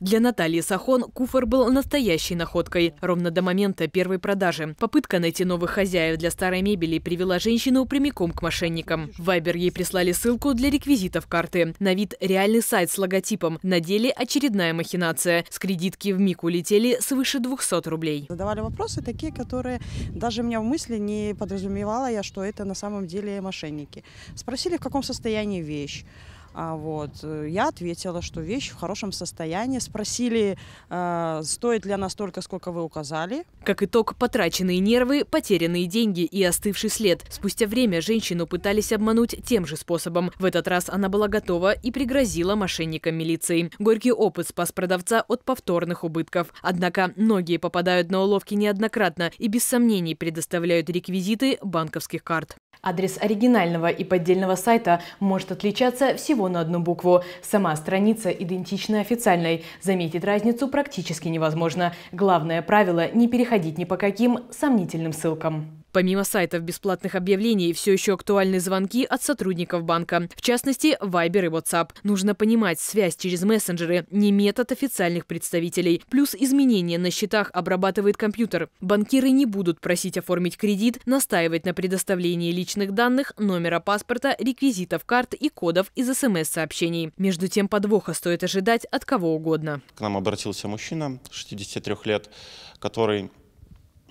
Для Натальи Сахон куфор был настоящей находкой, ровно до момента первой продажи. Попытка найти новых хозяев для старой мебели привела женщину прямиком к мошенникам. Вайбер ей прислали ссылку для реквизитов карты. На вид реальный сайт с логотипом. На деле очередная махинация. С кредитки в МИК улетели свыше 200 рублей. Задавали вопросы такие, которые даже у меня в мысли не подразумевала я, что это на самом деле мошенники. Спросили, в каком состоянии вещь. А вот. Э, я ответила, что вещь в хорошем состоянии. Спросили, э, стоит ли она столько, сколько вы указали. Как итог, потраченные нервы, потерянные деньги и остывший след. Спустя время женщину пытались обмануть тем же способом. В этот раз она была готова и пригрозила мошенникам милиции. Горький опыт спас продавца от повторных убытков. Однако многие попадают на уловки неоднократно и без сомнений предоставляют реквизиты банковских карт. Адрес оригинального и поддельного сайта может отличаться всего на одну букву. Сама страница идентична официальной. Заметить разницу практически невозможно. Главное правило – не переходить ни по каким сомнительным ссылкам. Помимо сайтов бесплатных объявлений, все еще актуальны звонки от сотрудников банка, в частности, Viber и WhatsApp. Нужно понимать, связь через мессенджеры не метод официальных представителей. Плюс изменения на счетах обрабатывает компьютер. Банкиры не будут просить оформить кредит, настаивать на предоставлении личных данных, номера паспорта, реквизитов карт и кодов из СМС-сообщений. Между тем, подвоха стоит ожидать от кого угодно. К нам обратился мужчина 63 лет, который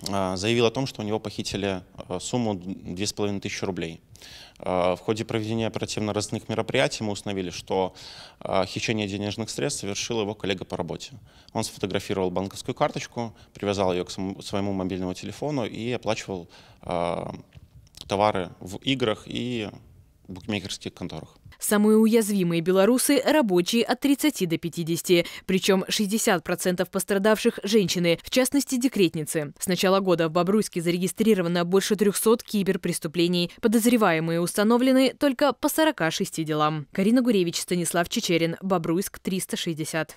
Э, заявил о том, что у него похитили э, сумму 2500 рублей. Э, в ходе проведения оперативно-розыскных мероприятий мы установили, что хищение денежных средств совершил его коллега по работе. Он сфотографировал банковскую карточку, привязал ее к своему мобильному телефону и оплачивал товары в играх и букмекерских конторах. Самые уязвимые белорусы – рабочие от 30 до 50, причем 60% пострадавших – женщины, в частности декретницы. С начала года в Бобруйске зарегистрировано больше 300 киберпреступлений. Подозреваемые установлены только по 46 делам. Карина Гуревич, Станислав Чечерин, Бобруйск, 360.